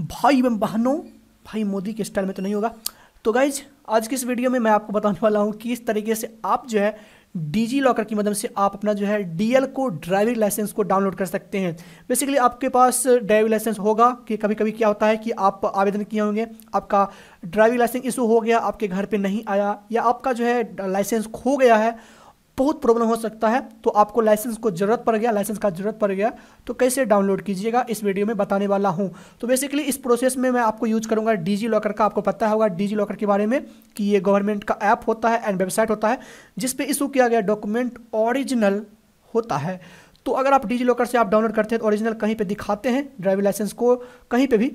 भाई एवं बहनों भाई मोदी के स्टाइल में तो नहीं होगा तो गाइज आज की इस वीडियो में मैं आपको बताने वाला हूँ कि इस तरीके से आप जो है डीजी लॉकर की मदद से आप अपना जो है डीएल को ड्राइविंग लाइसेंस को डाउनलोड कर सकते हैं बेसिकली आपके पास ड्राइविंग लाइसेंस होगा कि कभी कभी क्या होता है कि आप आवेदन किए होंगे आपका ड्राइविंग लाइसेंस इशू हो गया आपके घर पे नहीं आया या आपका जो है लाइसेंस खो गया है बहुत प्रॉब्लम हो सकता है तो आपको लाइसेंस को ज़रूरत पड़ गया लाइसेंस का ज़रूरत पड़ गया तो कैसे डाउनलोड कीजिएगा इस वीडियो में बताने वाला हूँ तो बेसिकली इस प्रोसेस में मैं आपको यूज करूँगा डीजी लॉकर का आपको पता होगा डीजी लॉकर के बारे में कि ये गवर्नमेंट का ऐप होता है एंड वेबसाइट होता है जिसपे इशू किया गया डॉक्यूमेंट ऑरिजिनल होता है तो अगर आप डिजी लॉकर से आप डाउनलोड करते हैं तो ओरिजिनल कहीं पे दिखाते हैं ड्राइविंग लाइसेंस को कहीं पे भी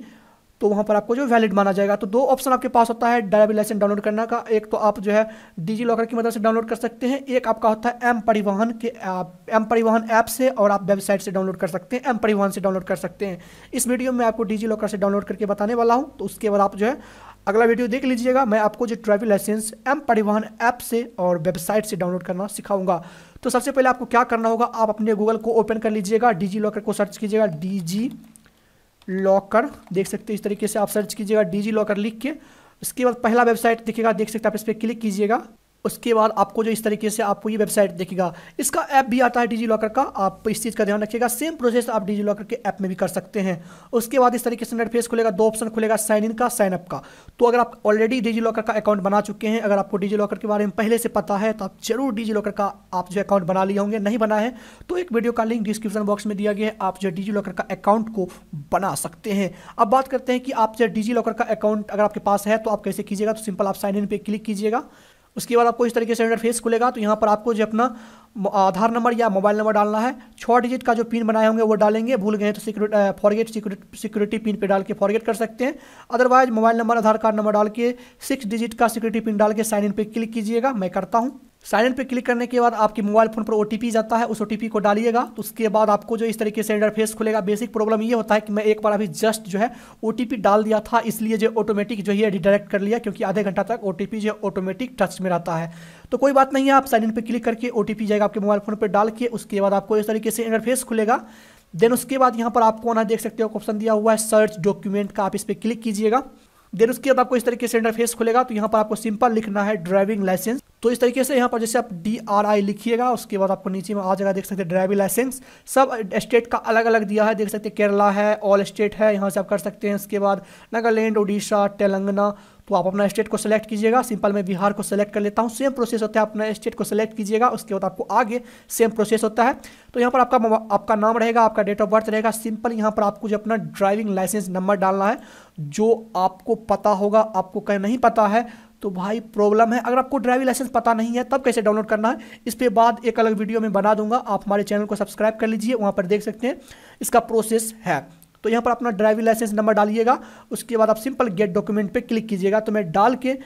तो वहाँ पर आपको जो वैलिड माना जाएगा तो दो ऑप्शन आपके पास होता है ड्राइविंग लाइसेंस डाउनलोड करने का एक तो आप जो है डिजी लॉकर की मदद से डाउनलोड कर सकते हैं एक आपका होता है एम परिवहन के एम परिवहन ऐप से और आप वेबसाइट से डाउनलोड कर सकते हैं एम परिवहन से डाउनलोड कर सकते हैं इस वीडियो में आपको डिजी लॉकर से डाउनलोड करके बताने वाला हूँ तो उसके बाद आप जो है अगला वीडियो देख लीजिएगा मैं आपको जो driving licence M Parivahan app से और वेबसाइट से डाउनलोड करना सिखाऊंगा तो सबसे पहले आपको क्या करना होगा आप अपने गूगल को ओपन कर लीजिएगा डिजी लॉकर को सर्च कीजिएगा डी लॉकर देख सकते हो इस तरीके से आप सर्च कीजिएगा डिजी लॉकर लिख के उसके बाद पहला वेबसाइट दिखेगा देख सकते हैं आप इस पर क्लिक कीजिएगा उसके बाद आपको जो इस तरीके से आपको ये वेबसाइट देखेगा इसका ऐप भी आता है डिजी लॉकर का आप इस चीज़ का ध्यान रखिएगा सेम प्रोसेस आप डिजी लॉकर के ऐप में भी कर सकते हैं उसके बाद इस तरीके से इंटरफेस खुलेगा दो ऑप्शन खुलेगा साइन इन का साइन अप का तो अगर आप ऑलरेडी डिजी लॉकर का अकाउंट बना चुके हैं अगर आपको डिजी लॉकर के बारे में पहले से पता है तो आप जरूर डिजी लॉकर का आप जो अकाउंट बना लिए होंगे नहीं बना है तो एक वीडियो का लिंक डिस्क्रिप्शन बॉक्स में दिया गया है आप जो डिजी लॉकर का अकाउंट को बना सकते हैं अब बात करते हैं कि आप जो डिजी लॉकर का अकाउंट अगर आपके पास है तो आप कैसे कीजिएगा तो सिंपल आप साइन इन पर क्लिक कीजिएगा उसके बाद आपको इस तरीके से इंटरफेस खुलेगा तो यहाँ पर आपको जो अपना आधार नंबर या मोबाइल नंबर डालना है छः डिजिट का जो पिन बनाए होंगे वो डालेंगे भूल गए तो security forget security security pin पे डाल के फॉरगेट कर सकते हैं otherwise mobile number Aadhaar card number डाल के सिक्स डिजिट का सिक्योरिटी पिन डाल के साइन इन पे क्लिक कीजिएगा मैं करता हूँ साइन इन पे क्लिक करने के बाद आपके मोबाइल फ़ोन पर ओ जाता है उस ओ को डालिएगा तो उसके बाद आपको जो इस तरीके से इंटरफेस खुलेगा बेसिक प्रॉब्लम ये होता है कि मैं एक बार अभी जस्ट जो है ओ डाल दिया था इसलिए जो ऑटोमेटिक जो है रिडायरेक्ट कर लिया क्योंकि आधे घंटा तक ओ जो है ऑटोमेटिक टच में रहता है तो कोई बात नहीं है आप साइन इन पर क्लिक करके ओ जाएगा आपके मोबाइल फ़ोन पर डाल के उसके बाद आपको इस तरीके से इंटरफेस खुलेगा देन उसके बाद यहाँ पर आपको ना देख सकते हो ऑप्शन दिया हुआ है सर्च डॉक्यूमेंट का आप इस पर क्लिक कीजिएगा देन उसके बाद आपको इस तरीके से इंटरफेस खुलेगा तो यहाँ पर आपको सिंपल लिखना है ड्राइविंग लाइसेंस तो इस तरीके से यहाँ पर जैसे आप डी आर आई लिखिएगा उसके बाद आपको नीचे में आ जाएगा देख सकते हैं ड्राइविंग लाइसेंस सब स्टेट का अलग अलग दिया है देख सकते हैं केरला है ऑल स्टेट है यहाँ से आप कर सकते हैं उसके बाद नागालैंड उड़ीसा तेलंगाना तो आप अपना स्टेट को सेलेक्ट कीजिएगा सिंपल मैं बिहार को सेलेक्ट कर लेता हूँ सेम प्रोसेस होता है अपना स्टेट को सेलेक्ट कीजिएगा उसके बाद आपको आगे सेम प्रोसेस होता है तो यहाँ पर आपका आपका नाम रहेगा आपका डेट ऑफ बर्थ रहेगा सिंपल यहाँ पर आपको जो अपना ड्राइविंग लाइसेंस नंबर डालना है जो आपको पता होगा आपको कहीं नहीं पता है तो भाई प्रॉब्लम है अगर आपको ड्राइविंग लाइसेंस पता नहीं है तब कैसे डाउनलोड करना है इस पर बाद एक अलग वीडियो में बना दूंगा आप हमारे चैनल को सब्सक्राइब कर लीजिए वहाँ पर देख सकते हैं इसका प्रोसेस है तो यहाँ पर अपना ड्राइविंग लाइसेंस नंबर डालिएगा उसके बाद आप सिंपल गेट डॉक्यूमेंट पर क्लिक कीजिएगा तो मैं डाल के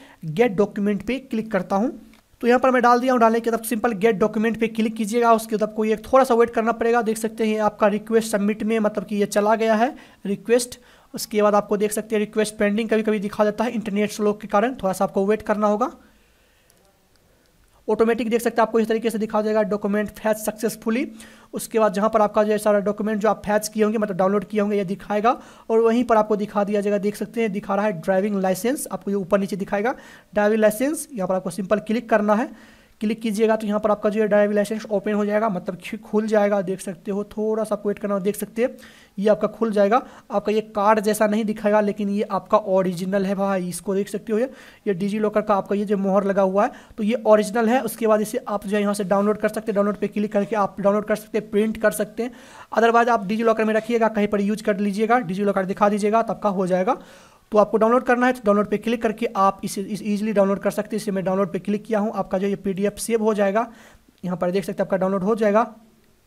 गेट डॉक्यूमेंट पर क्लिक करता हूँ तो यहाँ पर मैं डाल दिया हूँ डालने के बाद सिंपल गेट डॉक्यूमेंट पे क्लिक कीजिएगा उसके बाद आपको ये थोड़ा सा वेट करना पड़ेगा देख सकते हैं आपका रिक्वेस्ट सबमिट में मतलब कि ये चला गया है रिक्वेस्ट उसके बाद आपको देख सकते हैं रिक्वेस्ट पेंडिंग कभी कभी दिखा देता है इंटरनेट स्लो के कारण थोड़ा सा आपको वेट करना होगा ऑटोमेटिक देख सकते हैं आपको इस तरीके से दिखा देगा डॉक्यूमेंट फैच सक्सेसफुली उसके बाद जहां पर आपका जो है सारा डॉक्यूमेंट जो आप फैच किए होंगे मतलब डाउनलोड किए होंगे ये दिखाएगा और वहीं पर आपको दिखा दिया जाएगा देख सकते हैं दिखा रहा है ड्राइविंग लाइसेंस आपको ये ऊपर नीचे दिखाएगा ड्राइविंग लाइसेंस यहाँ पर आपको सिंपल क्लिक करना है क्लिक कीजिएगा तो यहाँ पर आपका जो है ड्राइविंग लाइसेंस ओपन हो जाएगा मतलब खुल जाएगा देख सकते हो थोड़ा सा वेट करना देख सकते हैं ये आपका खुल जाएगा आपका ये कार्ड जैसा नहीं दिखाएगा लेकिन ये आपका ओरिजिनल है भाई इसको देख सकते हो ये ये डिजी लॉकर का आपका ये जो मोहर लगा हुआ है तो ये ऑरिजिनल है उसके बाद इसे आप जो है यहाँ से डाउनलोड कर सकते हैं डाउनलोड पर क्लिक करके आप डाउनलोड कर सकते हैं प्रिंट कर सकते हैं अदरवाइज आप डिजी लॉकर में रखिएगा कहीं पर यूज कर लीजिएगा डिजी लॉकर दिखा दीजिएगा तो आपका हो जाएगा तो आपको डाउनलोड करना है तो डाउनलोड पे क्लिक करके आप इसे ईजिली डाउनलोड कर सकते हैं इसे मैं डाउनलोड पे क्लिक किया हूँ आपका जो ये पी सेव हो जाएगा यहाँ पर देख सकते हैं आपका डाउनलोड हो जाएगा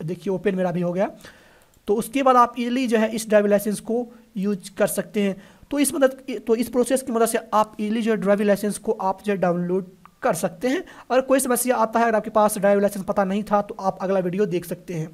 देखिए ओपन मेरा भी हो गया तो उसके बाद आप इजली जो है इस ड्राइविंग लाइसेंस को यूज कर सकते हैं तो इस मदद तो इस प्रोसेस की मदद से आप इजीली जो है ड्राइविंग लाइसेंस को आप जो है डाउनलोड कर सकते हैं और कोई समस्या आता है अगर आपके पास ड्राइविंग लाइसेंस पता नहीं था तो आप अगला वीडियो देख सकते हैं